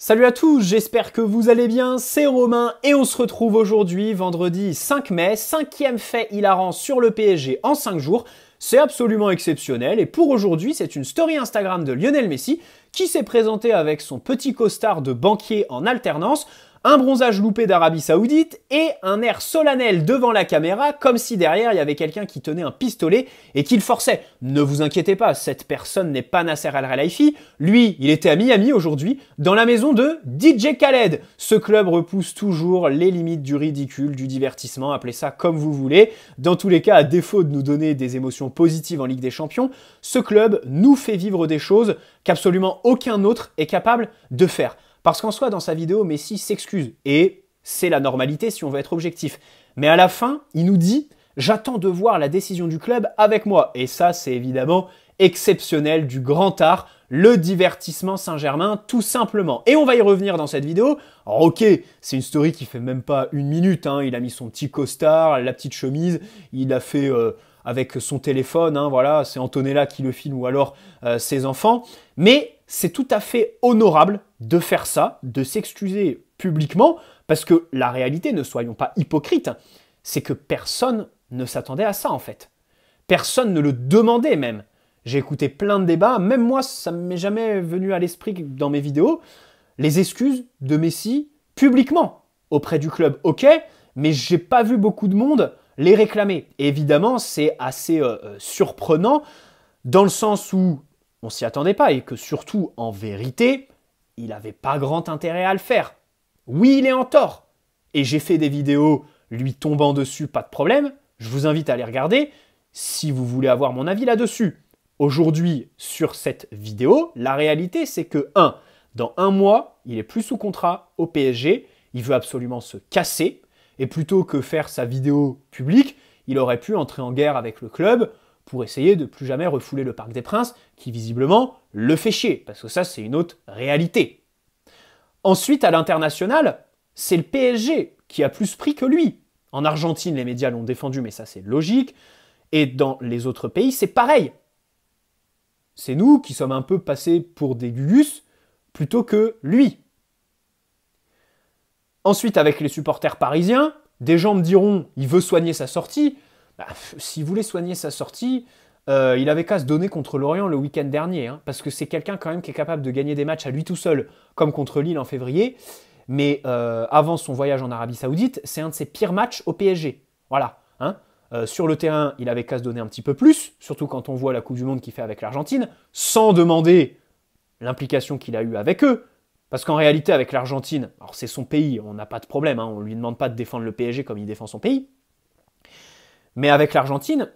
Salut à tous, j'espère que vous allez bien, c'est Romain et on se retrouve aujourd'hui vendredi 5 mai, cinquième fait hilarant sur le PSG en 5 jours. C'est absolument exceptionnel et pour aujourd'hui c'est une story Instagram de Lionel Messi qui s'est présenté avec son petit costard de banquier en alternance un bronzage loupé d'Arabie Saoudite et un air solennel devant la caméra comme si derrière il y avait quelqu'un qui tenait un pistolet et qui le forçait. Ne vous inquiétez pas, cette personne n'est pas Nasser al relaifi Lui, il était à Miami aujourd'hui dans la maison de DJ Khaled. Ce club repousse toujours les limites du ridicule, du divertissement, appelez ça comme vous voulez. Dans tous les cas, à défaut de nous donner des émotions positives en Ligue des Champions, ce club nous fait vivre des choses qu'absolument aucun autre est capable de faire. Parce qu'en soi, dans sa vidéo, Messi s'excuse. Et c'est la normalité si on veut être objectif. Mais à la fin, il nous dit J'attends de voir la décision du club avec moi. Et ça, c'est évidemment exceptionnel, du grand art, le divertissement Saint-Germain, tout simplement. Et on va y revenir dans cette vidéo. ok, c'est une story qui fait même pas une minute. Hein. Il a mis son petit costard, la petite chemise, il a fait. Euh, avec son téléphone, hein, voilà, c'est Antonella qui le filme ou alors euh, ses enfants. Mais c'est tout à fait honorable de faire ça, de s'excuser publiquement, parce que la réalité, ne soyons pas hypocrites, c'est que personne ne s'attendait à ça en fait. Personne ne le demandait même. J'ai écouté plein de débats, même moi, ça ne m'est jamais venu à l'esprit dans mes vidéos, les excuses de Messi publiquement auprès du club. Ok, mais j'ai pas vu beaucoup de monde les réclamer. évidemment, c'est assez euh, euh, surprenant dans le sens où on s'y attendait pas et que surtout, en vérité, il n'avait pas grand intérêt à le faire. Oui, il est en tort. Et j'ai fait des vidéos lui tombant dessus, pas de problème. Je vous invite à les regarder si vous voulez avoir mon avis là-dessus. Aujourd'hui, sur cette vidéo, la réalité, c'est que 1. Dans un mois, il est plus sous contrat au PSG. Il veut absolument se casser. Et plutôt que faire sa vidéo publique, il aurait pu entrer en guerre avec le club pour essayer de plus jamais refouler le Parc des Princes, qui visiblement le fait chier, parce que ça c'est une autre réalité. Ensuite, à l'international, c'est le PSG qui a plus pris que lui. En Argentine, les médias l'ont défendu, mais ça c'est logique. Et dans les autres pays, c'est pareil. C'est nous qui sommes un peu passés pour des gugus plutôt que lui. Ensuite, avec les supporters parisiens, des gens me diront il veut soigner sa sortie. Bah, s'il voulait soigner sa sortie, euh, il avait qu'à se donner contre Lorient le week-end dernier, hein, parce que c'est quelqu'un quand même qui est capable de gagner des matchs à lui tout seul, comme contre Lille en février. Mais euh, avant son voyage en Arabie Saoudite, c'est un de ses pires matchs au PSG. Voilà. Hein. Euh, sur le terrain, il avait qu'à se donner un petit peu plus, surtout quand on voit la Coupe du Monde qu'il fait avec l'Argentine, sans demander l'implication qu'il a eue avec eux. Parce qu'en réalité, avec l'Argentine, alors c'est son pays, on n'a pas de problème, hein, on ne lui demande pas de défendre le PSG comme il défend son pays. Mais avec l'Argentine,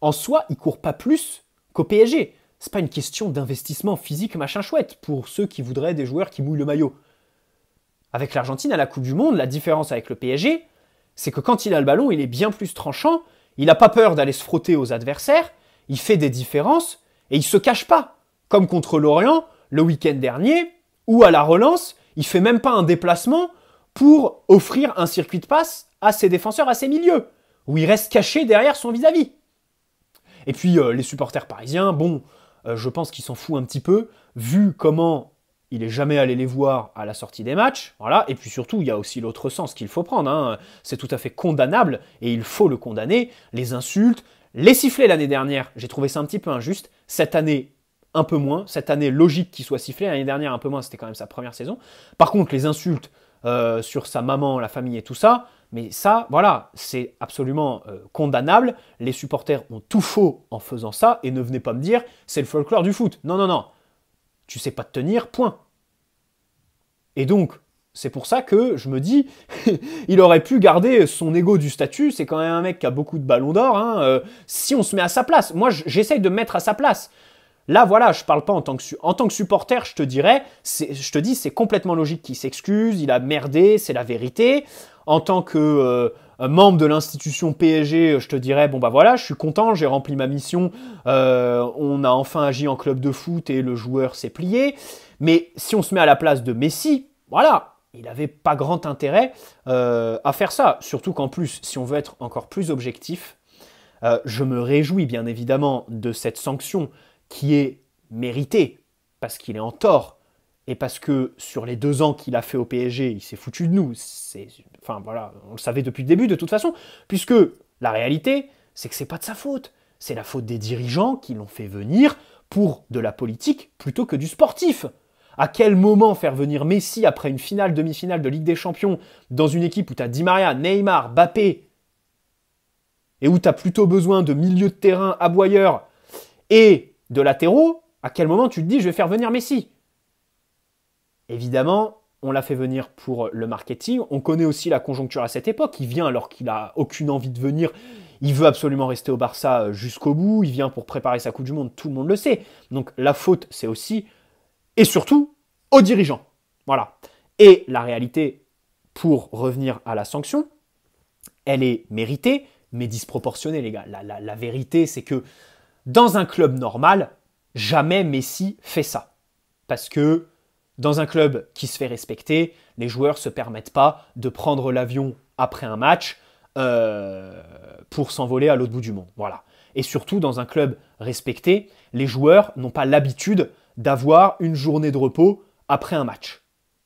en soi, il court pas plus qu'au PSG. C'est pas une question d'investissement physique machin chouette pour ceux qui voudraient des joueurs qui mouillent le maillot. Avec l'Argentine à la Coupe du Monde, la différence avec le PSG, c'est que quand il a le ballon, il est bien plus tranchant, il n'a pas peur d'aller se frotter aux adversaires, il fait des différences et il se cache pas. Comme contre l'Orient, le week-end dernier, ou à la relance, il fait même pas un déplacement pour offrir un circuit de passe à ses défenseurs, à ses milieux, où il reste caché derrière son vis-à-vis. Et puis euh, les supporters parisiens, bon, euh, je pense qu'ils s'en foutent un petit peu, vu comment il est jamais allé les voir à la sortie des matchs, voilà. Et puis surtout, il y a aussi l'autre sens qu'il faut prendre. Hein. C'est tout à fait condamnable et il faut le condamner. Les insultes, les sifflets l'année dernière, j'ai trouvé ça un petit peu injuste. Cette année, un peu moins. Cette année, logique qu'il soit sifflé. L'année dernière, un peu moins, c'était quand même sa première saison. Par contre, les insultes euh, sur sa maman, la famille et tout ça, mais ça, voilà, c'est absolument euh, condamnable. Les supporters ont tout faux en faisant ça et ne venez pas me dire c'est le folklore du foot. Non, non, non. Tu sais pas te tenir, point. Et donc, c'est pour ça que je me dis, il aurait pu garder son ego du statut. C'est quand même un mec qui a beaucoup de ballons d'or. Hein, euh, si on se met à sa place, moi j'essaye de me mettre à sa place. Là, voilà, je parle pas en tant que, supporter, je te dirais, je te dis, c'est complètement logique qu'il s'excuse, il a merdé, c'est la vérité. En tant que euh, membre de l'institution PSG, je te dirais, bon bah voilà, je suis content, j'ai rempli ma mission, euh, on a enfin agi en club de foot et le joueur s'est plié. Mais si on se met à la place de Messi, voilà, il n'avait pas grand intérêt euh, à faire ça. Surtout qu'en plus, si on veut être encore plus objectif, je me réjouis bien évidemment de cette sanction qui est mérité, parce qu'il est en tort, et parce que sur les deux ans qu'il a fait au PSG, il s'est foutu de nous. enfin voilà, on le savait depuis le début de toute façon, puisque la réalité, c'est que c'est pas de sa faute. C'est la faute des dirigeants qui l'ont fait venir pour de la politique plutôt que du sportif. À quel moment faire venir Messi après une finale, demi-finale de Ligue des Champions dans une équipe où t'as Di Maria, Neymar, Bappé et où tu as plutôt besoin de milieux de terrain aboyeurs et de latéraux, à quel moment tu te dis je vais faire venir Messi Évidemment, on l'a fait venir pour le marketing. On connaît aussi la conjoncture à cette époque. Il vient alors qu'il n'a aucune envie de venir. Il veut absolument rester au Barça euh, jusqu'au bout. Il vient pour préparer sa Coupe du Monde. Tout le monde le sait. Donc la faute, c'est aussi et surtout aux dirigeants. Voilà. Et la réalité, pour revenir à la sanction, elle est méritée mais disproportionnée, les gars. La, la vérité, c'est que dans un club normal, jamais Messi fait ça. Parce que dans un club qui se fait respecter, les joueurs ne se permettent pas de prendre l'avion après un match euh, pour s'envoler à l'autre bout du monde. Voilà. Et surtout, dans un club respecté, les joueurs n'ont pas l'habitude d'avoir une journée de repos après un match.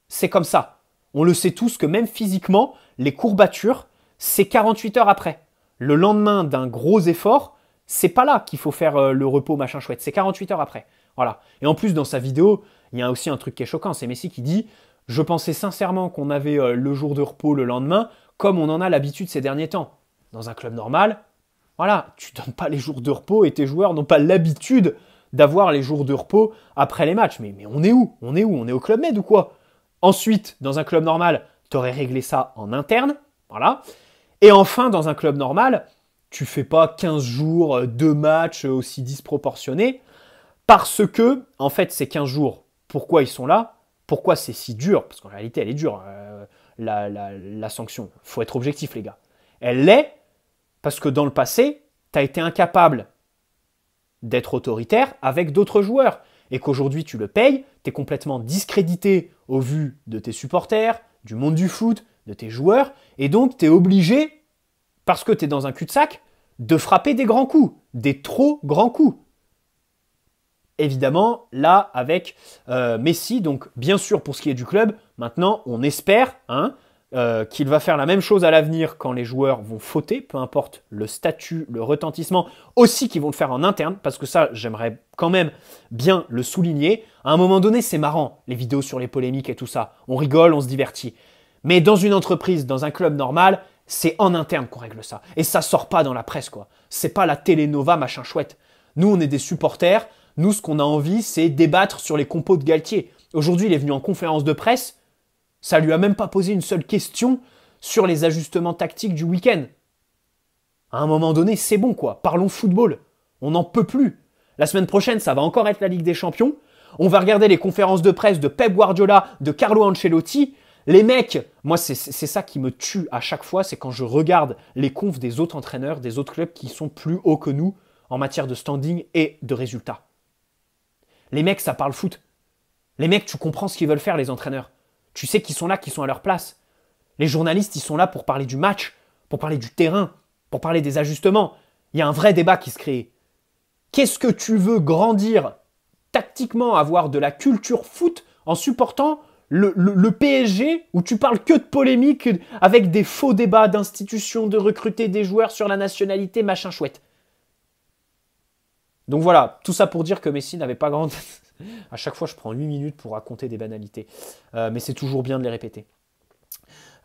C'est comme ça. On le sait tous que même physiquement, les courbatures, c'est 48 heures après. Le lendemain d'un gros effort, c'est pas là qu'il faut faire euh, le repos machin chouette, c'est 48 heures après. Voilà. Et en plus, dans sa vidéo, il y a aussi un truc qui est choquant, c'est Messi qui dit Je pensais sincèrement qu'on avait euh, le jour de repos le lendemain, comme on en a l'habitude ces derniers temps. Dans un club normal, voilà, tu donnes pas les jours de repos et tes joueurs n'ont pas l'habitude d'avoir les jours de repos après les matchs. Mais, mais on est où On est où On est au Club Med ou quoi Ensuite, dans un club normal, tu aurais réglé ça en interne, voilà. Et enfin, dans un club normal, tu fais pas 15 jours, euh, de matchs euh, aussi disproportionnés, parce que, en fait, ces 15 jours, pourquoi ils sont là Pourquoi c'est si dur Parce qu'en réalité, elle est dure, euh, la, la, la sanction. faut être objectif, les gars. Elle l'est parce que dans le passé, tu as été incapable d'être autoritaire avec d'autres joueurs. Et qu'aujourd'hui, tu le payes, tu es complètement discrédité au vu de tes supporters, du monde du foot, de tes joueurs, et donc tu es obligé parce que tu es dans un cul-de-sac, de frapper des grands coups, des trop grands coups. Évidemment, là, avec euh, Messi, donc bien sûr pour ce qui est du club, maintenant on espère hein, euh, qu'il va faire la même chose à l'avenir quand les joueurs vont fauter, peu importe le statut, le retentissement, aussi qu'ils vont le faire en interne, parce que ça, j'aimerais quand même bien le souligner. À un moment donné, c'est marrant, les vidéos sur les polémiques et tout ça. On rigole, on se divertit. Mais dans une entreprise, dans un club normal, c'est en interne qu'on règle ça. Et ça sort pas dans la presse, quoi. C'est pas la Télénova machin chouette. Nous, on est des supporters. Nous, ce qu'on a envie, c'est débattre sur les compos de Galtier. Aujourd'hui, il est venu en conférence de presse. Ça lui a même pas posé une seule question sur les ajustements tactiques du week-end. À un moment donné, c'est bon, quoi. Parlons football. On n'en peut plus. La semaine prochaine, ça va encore être la Ligue des Champions. On va regarder les conférences de presse de Pep Guardiola, de Carlo Ancelotti. Les mecs, moi c'est ça qui me tue à chaque fois, c'est quand je regarde les confs des autres entraîneurs, des autres clubs qui sont plus hauts que nous en matière de standing et de résultats. Les mecs, ça parle foot. Les mecs, tu comprends ce qu'ils veulent faire, les entraîneurs. Tu sais qu'ils sont là, qu'ils sont à leur place. Les journalistes, ils sont là pour parler du match, pour parler du terrain, pour parler des ajustements. Il y a un vrai débat qui se crée. Qu'est-ce que tu veux grandir tactiquement, avoir de la culture foot en supportant le, PSG, où tu parles que de polémiques avec des faux débats d'institutions, de recruter des joueurs sur la nationalité, machin chouette. Donc voilà, tout ça pour dire que Messi n'avait pas grand... à chaque fois, je prends 8 minutes pour raconter des banalités. Euh, mais c'est toujours bien de les répéter.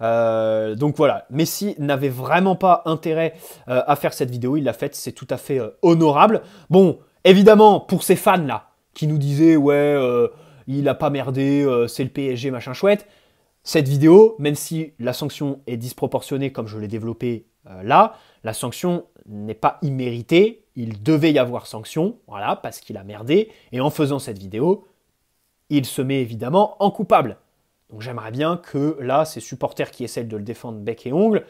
Euh, donc voilà, Messi n'avait vraiment pas intérêt euh, à faire cette vidéo, il l'a faite, c'est tout à fait honorable. Bon, évidemment, pour ces fans-là, qui nous disaient, ouais, il a pas merdé, euh, c'est le PSG, machin chouette. Cette vidéo, même si la sanction est disproportionnée comme je l'ai développé euh, là, la sanction n'est pas imméritée, il devait y avoir sanction, voilà, parce qu'il a merdé, et en faisant cette vidéo, il se met évidemment en coupable. Donc j'aimerais bien que là, ses supporters qui essaient de le défendre bec et ongle,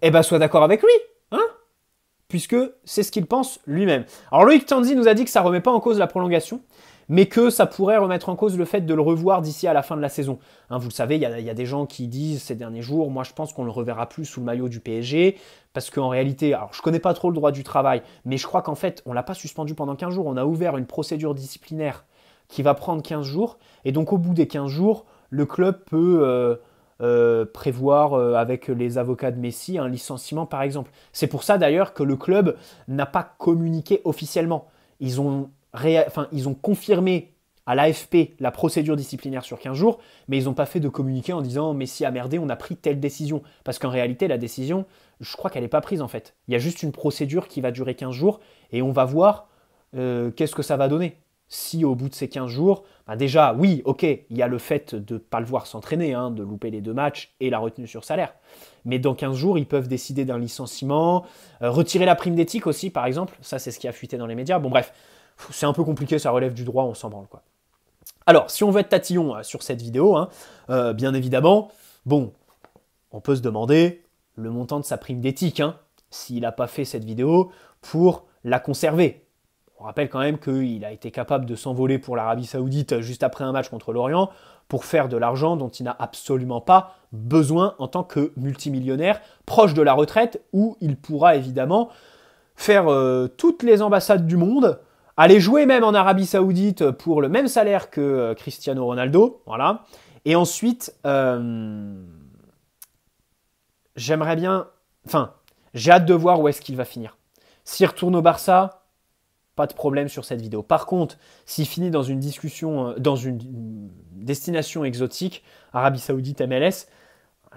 eh ben soient d'accord avec lui, hein Puisque c'est ce qu'il pense lui-même. Alors Loïc Tanzi nous a dit que ça remet pas en cause la prolongation, mais que ça pourrait remettre en cause le fait de le revoir d'ici à la fin de la saison. Hein, vous le savez, il y, a des gens qui disent ces derniers jours, moi je pense qu'on ne le reverra plus sous le maillot du PSG, parce qu'en réalité, alors je connais pas trop le droit du travail, mais je crois qu'en fait, on l'a pas suspendu pendant 15 jours, on a ouvert une procédure disciplinaire qui va prendre 15 jours, et donc au bout des 15 jours, le club peut... Euh, euh, prévoir euh, avec les avocats de Messi un licenciement par exemple. C'est pour ça d'ailleurs que le club n'a pas communiqué officiellement. Ils ont enfin, ils ont confirmé à l'AFP la procédure disciplinaire sur 15 jours, mais ils n'ont pas fait de communiqué en disant Messi a merdé, on a pris telle décision. Parce qu'en réalité, la décision, je crois qu'elle n'est pas prise en fait. Il y a juste une procédure qui va durer 15 jours et on va voir euh, qu'est-ce que ça va donner. Si au bout de ces 15 jours, ben déjà, oui, ok, il y a le fait de ne pas le voir s'entraîner, hein, de louper les deux matchs et la retenue sur salaire. Mais dans 15 jours, ils peuvent décider d'un licenciement, euh, retirer la prime d'éthique aussi, par exemple. Ça, c'est ce qui a fuité dans les médias. Bon, bref, c'est un peu compliqué, ça relève du droit, on s'en branle quoi. Alors, si on veut être tatillon euh, sur cette vidéo, hein, euh, bien évidemment, bon, on peut se demander le montant de sa prime d'éthique, hein, s'il n'a pas fait cette vidéo pour la conserver. On rappelle quand même qu'il a été capable de s'envoler pour l'Arabie Saoudite euh, juste après un match contre l'Orient pour faire de l'argent dont il n'a absolument pas besoin en tant que multimillionnaire proche de la retraite où il pourra évidemment faire toutes les ambassades du monde aller jouer même en Arabie Saoudite pour le même salaire que euh, Cristiano Ronaldo, voilà. Et ensuite, euh, j'aimerais bien, enfin, j'ai hâte de voir où est-ce qu'il va finir. S'il retourne au Barça, pas de problème sur cette vidéo. Par contre, s'il finit dans une discussion, euh, dans une destination exotique, Arabie Saoudite, MLS,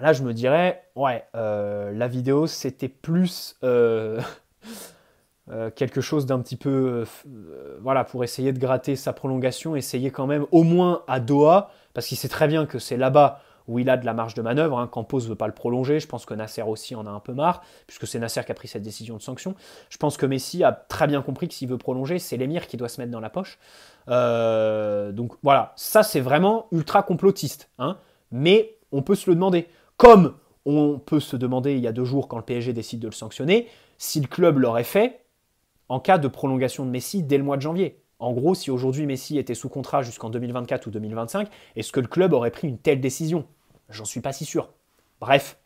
là je me dirais, ouais, la vidéo c'était plus Euh, quelque chose d'un petit peu, euh, euh, voilà, pour essayer de gratter sa prolongation, essayer quand même au moins à Doha, parce qu'il sait très bien que c'est là-bas où il a de la marge de manœuvre. Hein. Campos ne veut pas le prolonger, je pense que Nasser aussi en a un peu marre, puisque c'est Nasser qui a pris cette décision de sanction. Je pense que Messi a très bien compris que s'il veut prolonger, c'est l'émir qui doit se mettre dans la poche. donc voilà, ça c'est vraiment ultra complotiste, hein. mais on peut se le demander. Comme on peut se demander il y a deux jours quand le PSG décide de le sanctionner, si le club l'aurait fait, en cas de prolongation de Messi dès le mois de janvier. En gros, si aujourd'hui Messi était sous contrat jusqu'en 2024 ou 2025, est-ce que le club aurait pris une telle décision J'en suis pas si sûr. Bref.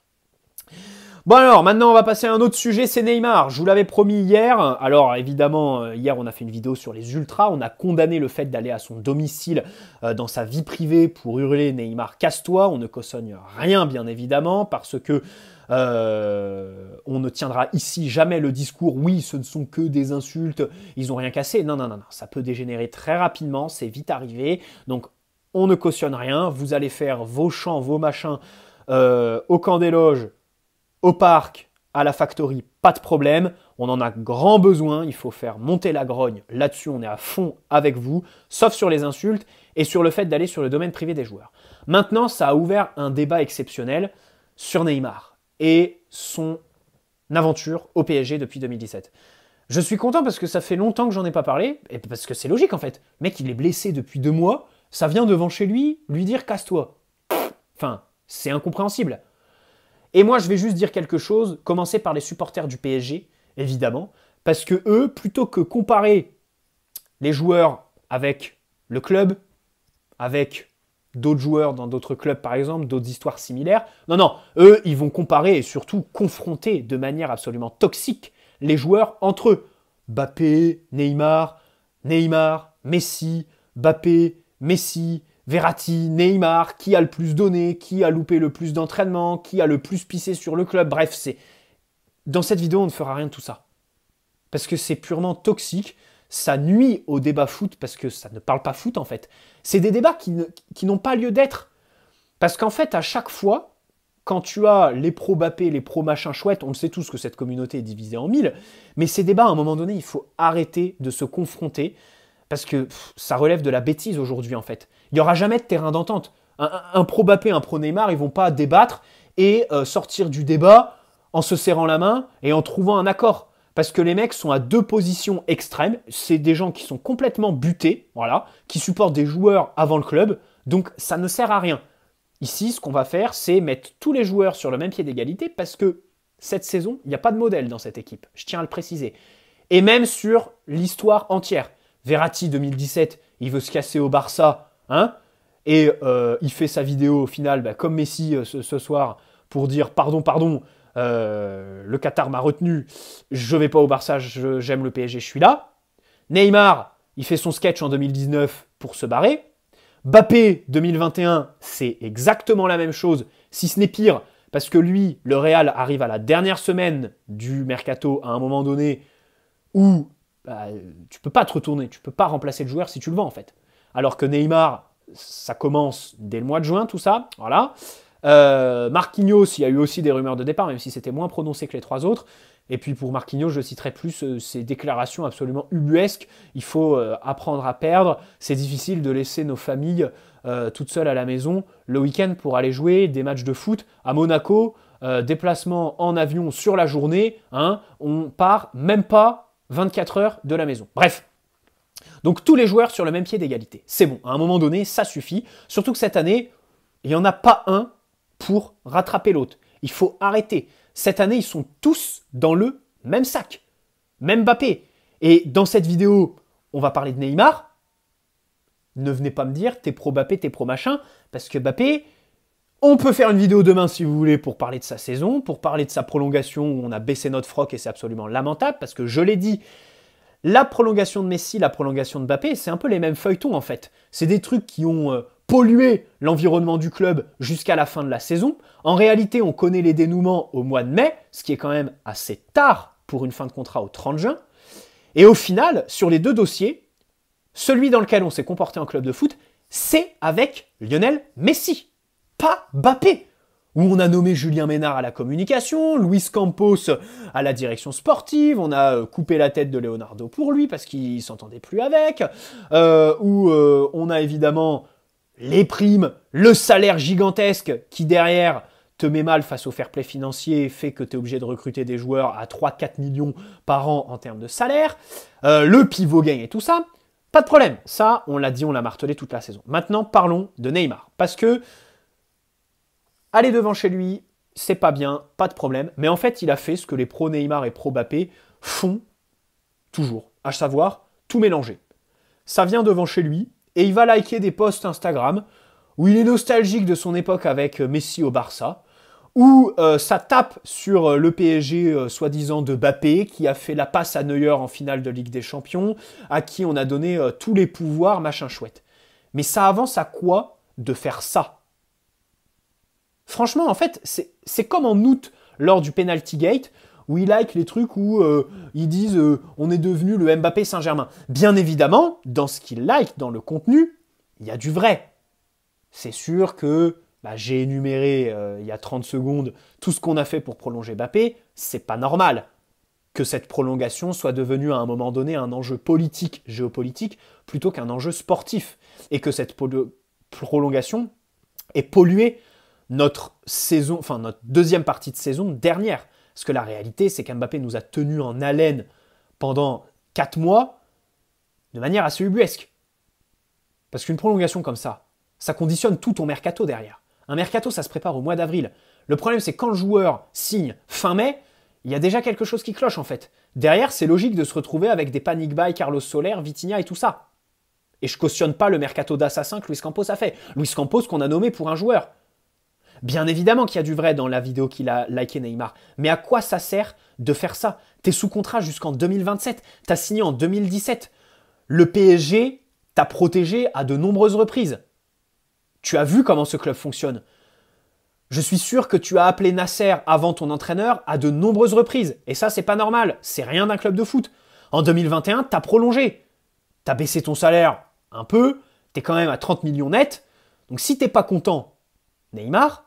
Bon alors, maintenant on va passer à un autre sujet, c'est Neymar. Je vous l'avais promis hier. Alors évidemment, euh, hier on a fait une vidéo sur les ultras, on a condamné le fait d'aller à son domicile euh, dans sa vie privée pour hurler Neymar casse-toi. On ne cautionne rien bien évidemment parce que euh, on ne tiendra ici jamais le discours oui, ce ne sont que des insultes, ils n'ont rien cassé. Non, non, non, ça peut dégénérer très rapidement, c'est vite arrivé. Donc on ne cautionne rien, vous allez faire vos champs, vos machins euh, au camp des loges, au parc, à la factory, pas de problème. On en a grand besoin, il faut faire monter la grogne. Là-dessus, on est à fond avec vous, sauf sur les insultes et sur le fait d'aller sur le domaine privé des joueurs. Maintenant, ça a ouvert un débat exceptionnel sur Neymar et son aventure au PSG depuis 2017. Je suis content parce que ça fait longtemps que j'en ai pas parlé, et parce que c'est logique en fait. Mais mec, il est blessé depuis deux mois, ça vient devant chez lui, lui dire casse-toi. Enfin, c'est incompréhensible. Et moi, je vais juste dire quelque chose, commencer par les supporters du PSG, évidemment, parce que eux, plutôt que comparer les joueurs avec le club, avec d'autres joueurs dans d'autres clubs par exemple, d'autres histoires similaires. Non, non, eux, ils vont comparer et surtout confronter de manière absolument toxique les joueurs entre eux. Bappé, Neymar, Neymar, Messi, Bappé, Messi, Verratti, Neymar, qui a le plus donné, qui a loupé le plus d'entraînement, qui a le plus pissé sur le club, bref, c'est... Dans cette vidéo, on ne fera rien de tout ça. Parce que c'est purement toxique, ça nuit au débat foot parce que ça ne parle pas foot en fait. C'est des débats qui, n'ont pas lieu d'être. Parce qu'en fait, à chaque fois, quand tu as les pro Bappé, les pro machin chouette, on le sait tous que cette communauté est divisée en mille, mais ces débats, à un moment donné, il faut arrêter de se confronter parce que ça relève de la bêtise aujourd'hui en fait. Il n'y aura jamais de terrain d'entente. Un, pro Bappé, un pro Neymar, ils vont pas débattre et euh, sortir du débat en se serrant la main et en trouvant un accord parce que les mecs sont à deux positions extrêmes. C'est des gens qui sont complètement butés, voilà, qui supportent des joueurs avant le club, donc ça ne sert à rien. Ici, ce qu'on va faire, c'est mettre tous les joueurs sur le même pied d'égalité parce que cette saison, il n'y a pas de modèle dans cette équipe. Je tiens à le préciser. Et même sur l'histoire entière. Verratti 2017, il veut se casser au Barça, hein, Et euh, il fait sa vidéo au final, bah, comme Messi euh, ce soir, pour dire pardon, pardon, euh, le Qatar m'a retenu, je vais pas au Barça, j'aime le PSG, je suis là. Neymar, il fait son sketch en 2019 pour se barrer. Bappé 2021, c'est exactement la même chose, si ce n'est pire, parce que lui, le Real arrive à la dernière semaine du mercato à un moment donné où tu bah, tu peux pas te retourner, tu peux pas remplacer le joueur si tu le vends en fait. Alors que Neymar, ça commence dès le mois de juin, tout ça, voilà. Euh, Marquinhos, il y a eu aussi des rumeurs de départ, même si c'était moins prononcé que les trois autres. Et puis pour Marquinhos, je citerai plus euh, ces ses déclarations absolument ubuesques. Il faut euh, apprendre à perdre. C'est difficile de laisser nos familles euh, toutes seules à la maison le week-end pour aller jouer des matchs de foot à Monaco. déplacement en avion sur la journée. Hein, on part même pas 24 heures de la maison. Bref, donc tous les joueurs sur le même pied d'égalité. C'est bon, à un moment donné, ça suffit. Surtout que cette année, il n'y en a pas un pour rattraper l'autre. Il faut arrêter. Cette année, ils sont tous dans le même sac, même Mbappé. Et dans cette vidéo, on va parler de Neymar. Ne venez pas me dire t'es pro Mbappé, t'es pro machin, parce que Mbappé, on peut faire une vidéo demain si vous voulez pour parler de sa saison, pour parler de sa prolongation on a baissé notre froc et c'est absolument lamentable parce que je l'ai dit, la prolongation de Messi, la prolongation de Mbappé, c'est un peu les mêmes feuilletons en fait. C'est des trucs qui ont euh, polluer l'environnement du club jusqu'à la fin de la saison. En réalité, on connaît les dénouements au mois de mai, ce qui est quand même assez tard pour une fin de contrat au 30 juin. Et au final, sur les deux dossiers, celui dans lequel on s'est comporté en club de foot, c'est avec Lionel Messi, pas Bappé, où on a nommé Julien Ménard à la communication, Luis Campos à la direction sportive, on a euh, coupé la tête de Leonardo pour lui parce qu'il s'entendait plus avec, euh, où euh, on a évidemment les primes, le salaire gigantesque qui derrière te met mal face au fair play financier, fait que tu es obligé de recruter des joueurs à 3-4 millions par an en termes de salaire, euh, le pivot gain et tout ça, pas de problème. Ça, on l'a dit, on l'a martelé toute la saison. Maintenant, parlons de Neymar. Parce que aller devant chez lui, c'est pas bien, pas de problème. Mais en fait, il a fait ce que les pro Neymar et pro Bappé font toujours, à savoir tout mélanger. Ça vient devant chez lui, et il va liker des posts Instagram où il est nostalgique de son époque avec euh, Messi au Barça, où euh, ça tape sur euh, le PSG soi-disant de Bappé, qui a fait la passe à Neuer en finale de Ligue des Champions, à qui on a donné tous les pouvoirs, machin chouette. Mais ça avance à quoi de faire ça Franchement, en fait, c'est comme en août lors du penalty gate, où il like les trucs où euh, ils disent euh, on est devenu le Mbappé Saint-Germain. Bien évidemment, dans ce qu'il like, dans le contenu, il y a du vrai. C'est sûr que bah, j'ai énuméré euh, il y a 30 secondes tout ce qu'on a fait pour prolonger Mbappé, c'est pas normal que cette prolongation soit devenue à un moment donné un enjeu politique, géopolitique, plutôt qu'un enjeu sportif, et que cette prolongation ait pollué notre saison, enfin notre deuxième partie de saison dernière. Parce que la réalité, c'est qu'Mbappé nous a tenus en haleine pendant 4 mois de manière assez ubuesque. Parce qu'une prolongation comme ça, ça conditionne tout ton mercato derrière. Un mercato, ça se prépare au mois d'avril. Le problème, c'est quand le joueur signe fin mai, il y a déjà quelque chose qui cloche en fait. Derrière, c'est logique de se retrouver avec des panic buy Carlos Soler, Vitinha et tout ça. Et je cautionne pas le mercato d'assassin que Luis Campos a fait. Luis Campos qu'on a nommé pour un joueur. Bien évidemment qu'il y a du vrai dans la vidéo qu'il a liké Neymar, mais à quoi ça sert de faire ça T'es sous contrat jusqu'en 2027, t'as signé en 2017. Le PSG t'a protégé à de nombreuses reprises. Tu as vu comment ce club fonctionne. Je suis sûr que tu as appelé Nasser avant ton entraîneur à de nombreuses reprises. Et ça, c'est pas normal. C'est rien d'un club de foot. En 2021, t'as prolongé. T'as baissé ton salaire un peu. T'es quand même à 30 millions net. Donc si t'es pas content, Neymar,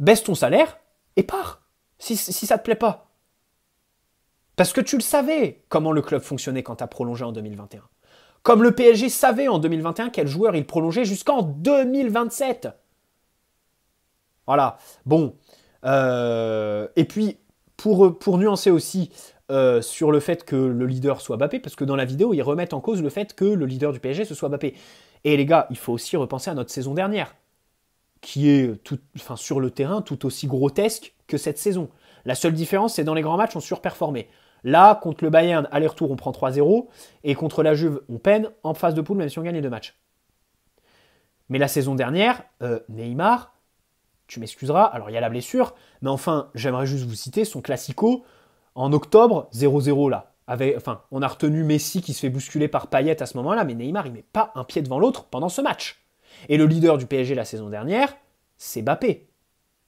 baisse ton salaire et pars, si, ça ne te plaît pas. Parce que tu le savais comment le club fonctionnait quand tu as prolongé en 2021. Comme le PSG savait en 2021 quel joueur il prolongeait jusqu'en 2027. Voilà. Bon. Euh, et puis, pour, pour nuancer aussi euh, sur le fait que le leader soit Bappé, parce que dans la vidéo, ils remettent en cause le fait que le leader du PSG, se soit Bappé. Et les gars, il faut aussi repenser à notre saison dernière qui est tout, enfin, sur le terrain tout aussi grotesque que cette saison. La seule différence, c'est dans les grands matchs, on surperformait. Là, contre le Bayern, aller-retour, on prend 3-0. Et contre la Juve, on peine en phase de poule, même si on gagne les deux matchs. Mais la saison dernière, euh, Neymar, tu m'excuseras, alors il y a la blessure, mais enfin, j'aimerais juste vous citer son classico en octobre 0-0 là. enfin, on a retenu Messi qui se fait bousculer par Payet à ce moment-là, mais Neymar, il met pas un pied devant l'autre pendant ce match. Et le leader du PSG la saison dernière, c'est Bappé.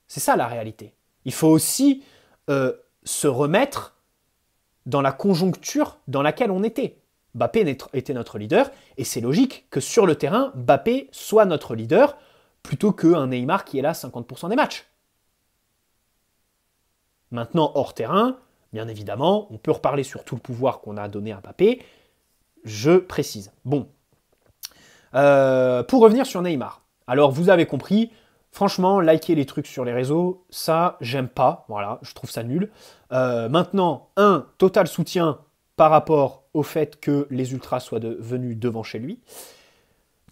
C'est ça la réalité. Il faut aussi euh, se remettre dans la conjoncture dans laquelle on était. Mbappé était notre leader, et c'est logique que sur le terrain, Bappé soit notre leader plutôt qu'un Neymar qui est là 50% des matchs. Maintenant, hors terrain, bien évidemment, on peut reparler sur tout le pouvoir qu'on a donné à Mbappé, je précise. Bon, euh, pour revenir sur Neymar. Alors, vous avez compris, franchement, liker les trucs sur les réseaux, ça, j'aime pas. Voilà, je trouve ça nul. Euh, maintenant, un, total soutien par rapport au fait que les ultras soient devenus venus devant chez lui.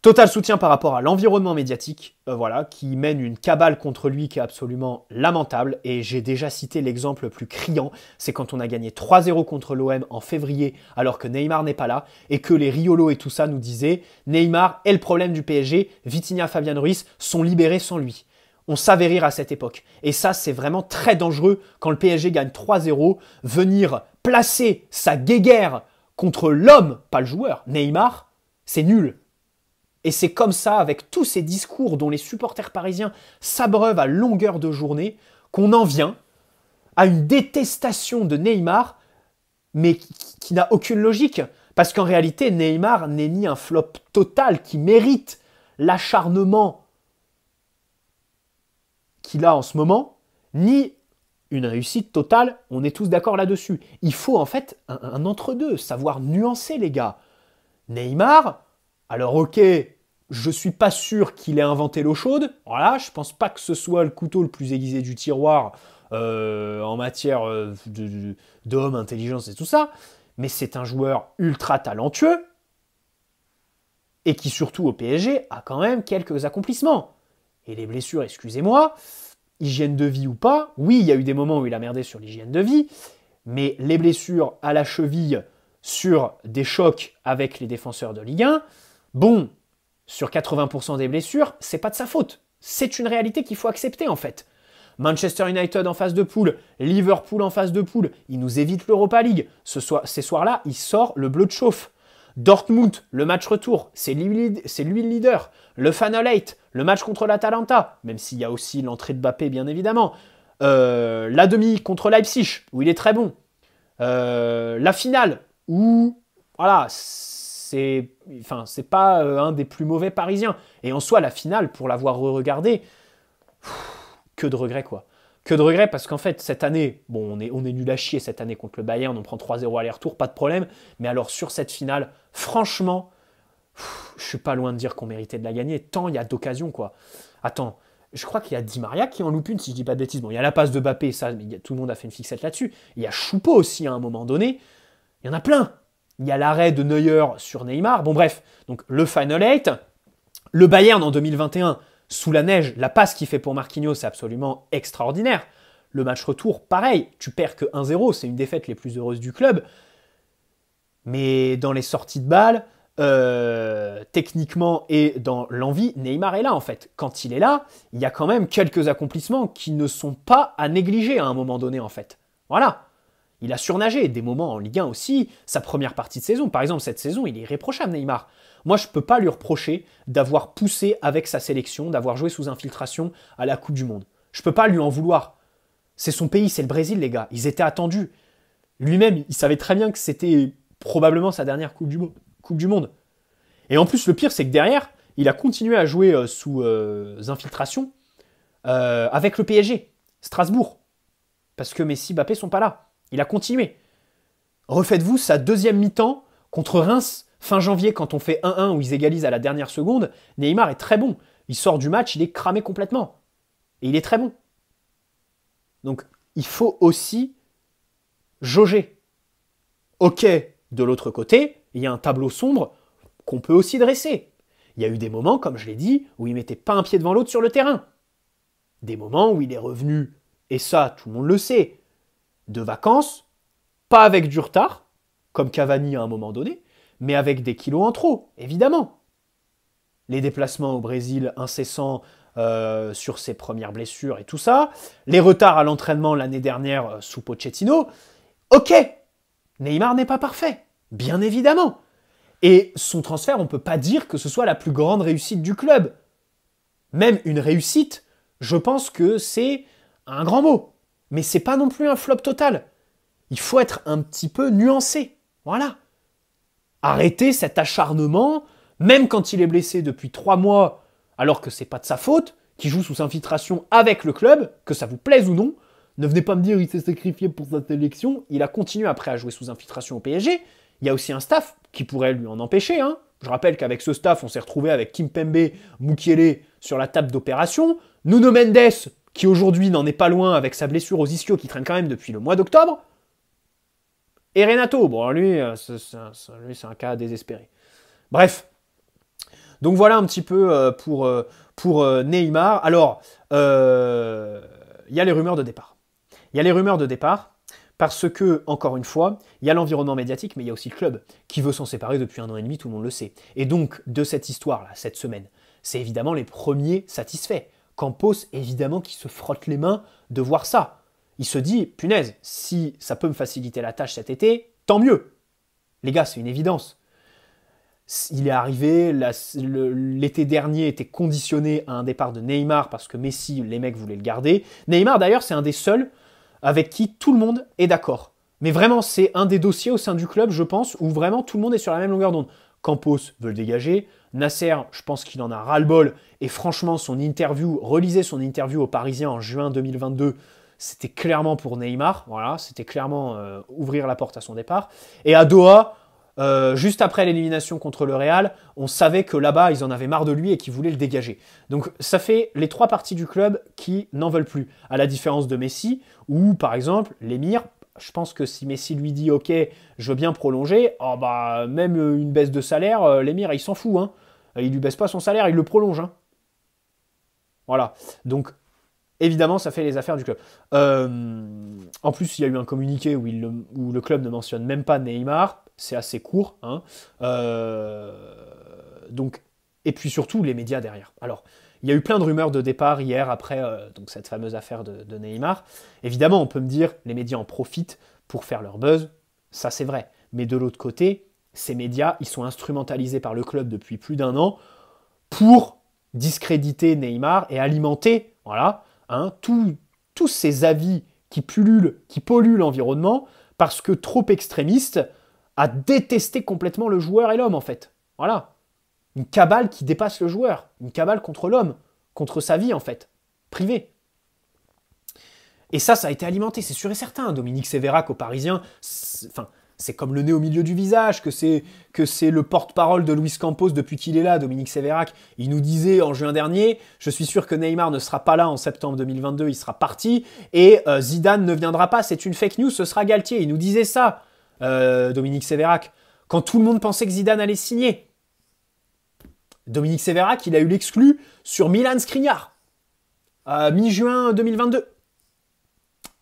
Total soutien par rapport à l'environnement médiatique, euh, voilà, qui mène une cabale contre lui qui est absolument lamentable. Et j'ai déjà cité l'exemple le plus criant, c'est quand on a gagné 3-0 contre l'OM en février, alors que Neymar n'est pas là, et que les Riolo et tout ça nous disaient Neymar est le problème du PSG, Vitinha, Fabian Ruiz sont libérés sans lui. On savait rire à cette époque. Et ça, c'est vraiment très dangereux quand le PSG gagne 3-0, venir placer sa guéguerre contre l'homme, pas le joueur, Neymar, c'est nul. Et c'est comme ça, avec tous ces discours dont les supporters parisiens s'abreuvent à longueur de journée, qu'on en vient à une détestation de Neymar, mais qui, n'a aucune logique. Parce qu'en réalité, Neymar n'est ni un flop total qui mérite l'acharnement qu'il a en ce moment, ni une réussite totale, on est tous d'accord là-dessus. Il faut en fait un entre-deux, savoir nuancer les gars. Neymar, alors ok, je suis pas sûr qu'il ait inventé l'eau chaude. Voilà, je pense pas que ce soit le couteau le plus aiguisé du tiroir euh, en matière euh, d'homme, intelligence et tout ça. Mais c'est un joueur ultra talentueux et qui surtout au PSG a quand même quelques accomplissements. Et les blessures, excusez-moi, hygiène de vie ou pas, oui, il y a eu des moments où il a merdé sur l'hygiène de vie, mais les blessures à la cheville sur des chocs avec les défenseurs de Ligue 1, bon sur 80% des blessures, c'est pas de sa faute. C'est une réalité qu'il faut accepter en fait. Manchester United en phase de poule, Liverpool en phase de poule, il nous évite l'Europa League. Ce soir, ces soirs-là, il sort le bleu de chauffe. Dortmund, le match retour, c'est lui, c'est le leader. Le Final le match contre l'Atalanta, même s'il y a aussi l'entrée de Bappé, bien évidemment. Euh, la demi contre Leipzig, où il est très bon. Euh, la finale, où, voilà, c'est enfin, c'est pas euh, un des plus mauvais parisiens. Et en soi, la finale, pour l'avoir re-regardé, que de regrets quoi. Que de regrets parce qu'en fait, cette année, bon, on est, on est nul à chier cette année contre le Bayern, on prend 3-0 aller-retour, pas de problème. Mais alors sur cette finale, franchement, je suis pas loin de dire qu'on méritait de la gagner, tant il y a d'occasions quoi. Attends, je crois qu'il y a Di Maria qui en loupe une, si je dis pas de bêtises. Bon, il y a la passe de Bappé, ça, mais tout le monde a fait une fixette là-dessus. Il y a Choupeau aussi à un moment donné. Il y en a plein il y a l'arrêt de Neuer sur Neymar. Bon bref, donc le Final eight, le Bayern en 2021 sous la neige, la passe qu'il fait pour Marquinhos, c'est absolument extraordinaire. Le match retour, pareil, tu perds que 1-0, c'est une défaite les plus heureuses du club. Mais dans les sorties de balles, euh, techniquement et dans l'envie, Neymar est là en fait. Quand il est là, il y a quand même quelques accomplissements qui ne sont pas à négliger à un moment donné en fait. Voilà. Il a surnagé des moments en Ligue 1 aussi, sa première partie de saison. Par exemple, cette saison, il est irréprochable, Neymar. Moi, je ne peux pas lui reprocher d'avoir poussé avec sa sélection, d'avoir joué sous infiltration à la Coupe du Monde. Je ne peux pas lui en vouloir. C'est son pays, c'est le Brésil, les gars. Ils étaient attendus. Lui-même, il savait très bien que c'était probablement sa dernière Coupe du, Monde. Et en plus, le pire, c'est que derrière, il a continué à jouer euh, sous euh, infiltration euh, avec le PSG, Strasbourg. Parce que Messi, Mbappé sont pas là. Il a continué. Refaites-vous sa deuxième mi-temps contre Reims fin janvier quand on fait 1-1 où ils égalisent à la dernière seconde. Neymar est très bon. Il sort du match, il est cramé complètement. Et il est très bon. Donc il faut aussi jauger. Ok, de l'autre côté, il y a un tableau sombre qu'on peut aussi dresser. Il y a eu des moments, comme je l'ai dit, où il mettait pas un pied devant l'autre sur le terrain. Des moments où il est revenu, et ça, tout le monde le sait, de vacances, pas avec du retard, comme Cavani à un moment donné, mais avec des kilos en trop, évidemment. Les déplacements au Brésil incessants euh, sur ses premières blessures et tout ça, les retards à l'entraînement l'année dernière euh, sous Pochettino, ok, Neymar n'est pas parfait, bien évidemment. Et son transfert, on ne peut pas dire que ce soit la plus grande réussite du club. Même une réussite, je pense que c'est un grand mot mais c'est pas non plus un flop total. Il faut être un petit peu nuancé. Voilà. Arrêtez cet acharnement, même quand il est blessé depuis trois mois, alors que c'est pas de sa faute, qui joue sous infiltration avec le club, que ça vous plaise ou non. Ne venez pas me dire qu'il s'est sacrifié pour sa sélection. Il a continué après à jouer sous infiltration au PSG. Il y a aussi un staff qui pourrait lui en empêcher. Hein. Je rappelle qu'avec ce staff, on s'est retrouvé avec Kim Pembe, Mukiele sur la table d'opération. Nuno Mendes, qui aujourd'hui n'en est pas loin avec sa blessure aux ischios qui traîne quand même depuis le mois d'octobre. Et Renato, bon euh, lui, c'est un, cas désespéré. Bref. Donc voilà un petit peu euh, pour, euh, pour Neymar. Alors, il y a les rumeurs de départ. Il y a les rumeurs de départ parce que, encore une fois, il y a l'environnement médiatique, mais il y a aussi le club qui veut s'en séparer depuis un an et demi, tout le monde le sait. Et donc, de cette histoire-là, cette semaine, c'est évidemment les premiers satisfaits. Campos, évidemment, qui se frotte les mains de voir ça. Il se dit, punaise, si ça peut me faciliter la tâche cet été, tant mieux. Les gars, c'est une évidence. Il est arrivé, l'été dernier était conditionné à un départ de Neymar parce que Messi, les mecs voulaient le garder. Neymar, d'ailleurs, c'est un des seuls avec qui tout le monde est d'accord. Mais vraiment, c'est un des dossiers au sein du club, je pense, où vraiment tout le monde est sur la même longueur d'onde. Campos veut le dégager, Nasser, je pense qu'il en a ras-le-bol. Et franchement, son interview, relisez son interview au Parisien en juin 2022, c'était clairement pour Neymar. Voilà, c'était clairement euh, ouvrir la porte à son départ. Et à Doha, euh, juste après l'élimination contre le Real, on savait que là-bas, ils en avaient marre de lui et qu'ils voulaient le dégager. Donc ça fait les trois parties du club qui n'en veulent plus, à la différence de Messi, ou par exemple, l'émir, je pense que si Messi lui dit OK, je veux bien prolonger, oh bah, même une baisse de salaire, euh, l'émir, il s'en fout. Hein il lui baisse pas son salaire, il le prolonge. Hein. Voilà. Donc, évidemment, ça fait les affaires du club. Euh, en plus, il y a eu un communiqué où, il le, club ne mentionne même pas Neymar. C'est assez court. Hein. Euh, donc, et puis surtout, les médias derrière. Alors, il y a eu plein de rumeurs de départ hier après euh, donc cette fameuse affaire de, de, Neymar. Évidemment, on peut me dire, les médias en profitent pour faire leur buzz. Ça, c'est vrai. Mais de l'autre côté, ces médias, ils sont instrumentalisés par le club depuis plus d'un an pour discréditer Neymar et alimenter, voilà, hein, tous ces avis qui pullulent, qui polluent l'environnement, parce que trop extrémiste a détesté complètement le joueur et l'homme, en fait. Voilà. Une cabale qui dépasse le joueur, une cabale contre l'homme, contre sa vie, en fait, privée. Et ça, ça a été alimenté, c'est sûr et certain. Dominique Sévérac aux Parisiens, enfin, c'est comme le nez au milieu du visage, que c'est que c'est le porte-parole de Luis Campos depuis qu'il est là, Dominique Sévérac. Il nous disait en juin dernier, je suis sûr que Neymar ne sera pas là en septembre 2022, il sera parti et euh, Zidane ne viendra pas, c'est une fake news, ce sera Galtier. Il nous disait ça, euh, Dominique Sévérac, quand tout le monde pensait que Zidane allait signer. Dominique Sévérac, il a eu l'exclu sur Milan Skriniar, mi-juin 2022.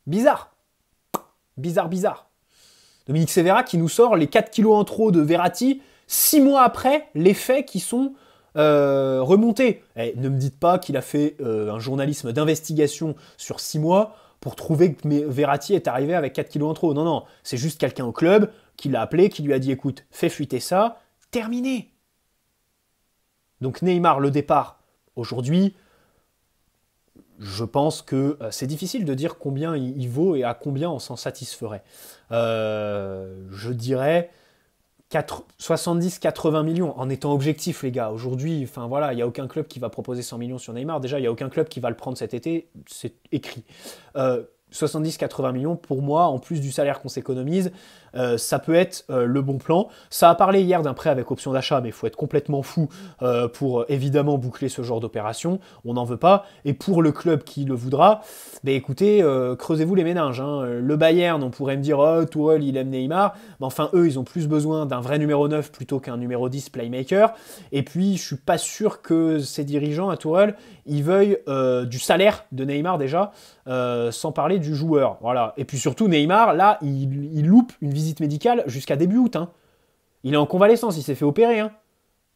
Bizarre. Bizarre, bizarre. Dominique Severa qui nous sort les 4 kilos intro de Verratti, 6 mois après les faits qui sont euh, remontés. Et eh, ne me dites pas qu'il a fait euh, un journalisme d'investigation sur 6 mois pour trouver que Verratti est arrivé avec 4 kilos intro. Non, non, c'est juste quelqu'un au club qui l'a appelé, qui lui a dit écoute, fais fuiter ça, terminé. Donc Neymar, le départ, aujourd'hui, je pense que euh, c'est difficile de dire combien il vaut et à combien on s'en satisferait. Euh, je dirais 70-80 millions en étant objectif les gars. Aujourd'hui, enfin voilà, il n'y a aucun club qui va proposer 100 millions sur Neymar. Déjà, il n'y a aucun club qui va le prendre cet été, c'est écrit. Euh, 70-80 millions, pour moi, en plus du salaire qu'on s'économise, euh, ça peut être euh, le bon plan. Ça a parlé hier d'un prêt avec option d'achat, mais il faut être complètement fou euh, pour évidemment boucler ce genre d'opération. On n'en veut pas. Et pour le club qui le voudra, bah, écoutez, creusez-vous les ménages. Hein. Le Bayern, on pourrait me dire, oh, il aime Neymar. Mais enfin, eux, ils ont plus besoin d'un vrai numéro 9 plutôt qu'un numéro 10 playmaker. Et puis, je suis pas sûr que ces dirigeants à Tourelle, ils veuillent du salaire de Neymar déjà, sans parler du joueur. Voilà. Et puis surtout, Neymar, là, il, loupe une visite médicale jusqu'à début août. Hein. Il est en convalescence, il s'est fait opérer. Hein.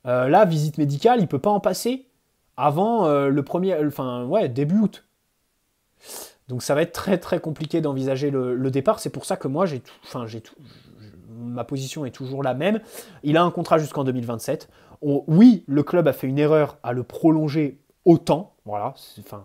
Euh, là, visite médicale, il peut pas en passer avant euh, le premier, enfin ouais, début août. Donc ça va être très très compliqué d'envisager le, départ. C'est pour ça que moi j'ai tout, enfin j'ai tout, ma position est toujours la même. Il a un contrat jusqu'en 2027. oui, le club a fait une erreur à le prolonger autant. Voilà, enfin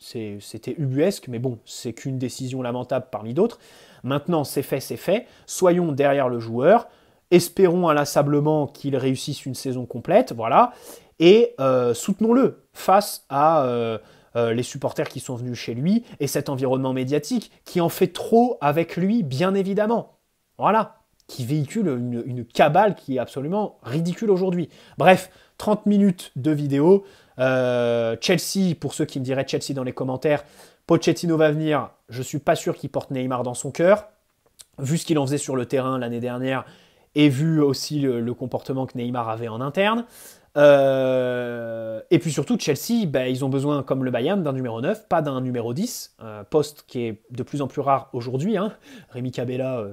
c'était ubuesque, mais bon, c'est qu'une décision lamentable parmi d'autres. Maintenant, c'est fait, c'est fait. Soyons derrière le joueur. Espérons inlassablement qu'il réussisse une saison complète, voilà. Et euh, soutenons-le face à euh, euh, les supporters qui sont venus chez lui et cet environnement médiatique qui en fait trop avec lui, bien évidemment. Voilà, qui véhicule une, une cabale qui est absolument ridicule aujourd'hui. Bref, 30 minutes de vidéo. Euh, Chelsea, pour ceux qui me diraient Chelsea dans les commentaires, Pochettino va venir. Je suis pas sûr qu'il porte Neymar dans son cœur. Vu ce qu'il en faisait sur le terrain l'année dernière et vu aussi le, comportement que Neymar avait en interne. Euh, et puis surtout, Chelsea, bah, ils ont besoin, comme le Bayern, d'un numéro 9, pas d'un numéro 10, euh, poste qui est de plus en plus rare aujourd'hui. Hein. Rémi Cabella,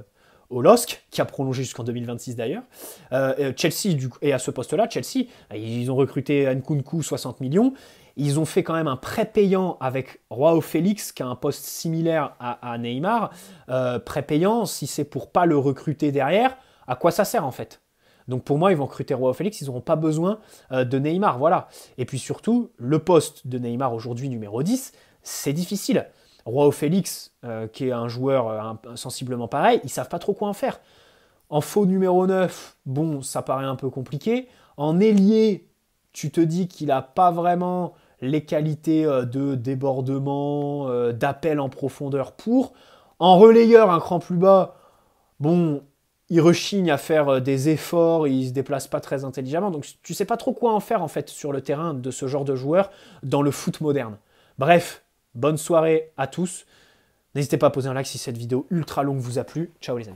au qui a prolongé jusqu'en 2026 d'ailleurs. Euh, Chelsea, et à ce poste-là, Chelsea, ils ont recruté Nkunku 60 millions. Ils ont fait quand même un prêt payant avec Roao Félix, qui a un poste similaire à, Neymar. Prépayant, euh, prêt payant, si c'est pour pas le recruter derrière, à quoi ça sert en fait donc pour moi, ils vont recruter Roao Félix, ils n'auront pas besoin euh, de Neymar, voilà. Et puis surtout, le poste de Neymar aujourd'hui numéro 10, c'est difficile. Roi au Félix, euh, qui est un joueur euh, sensiblement pareil, ils savent pas trop quoi en faire. En faux numéro 9, bon, ça paraît un peu compliqué. En ailier, tu te dis qu'il n'a pas vraiment les qualités euh, de débordement, d'appel en profondeur pour. En relayeur, un cran plus bas, bon, il rechigne à faire des efforts, il se déplace pas très intelligemment. Donc tu sais pas trop quoi en faire en fait sur le terrain de ce genre de joueur dans le foot moderne. Bref, Bonne soirée à tous. N'hésitez pas à poser un like si cette vidéo ultra longue vous a plu. Ciao les amis.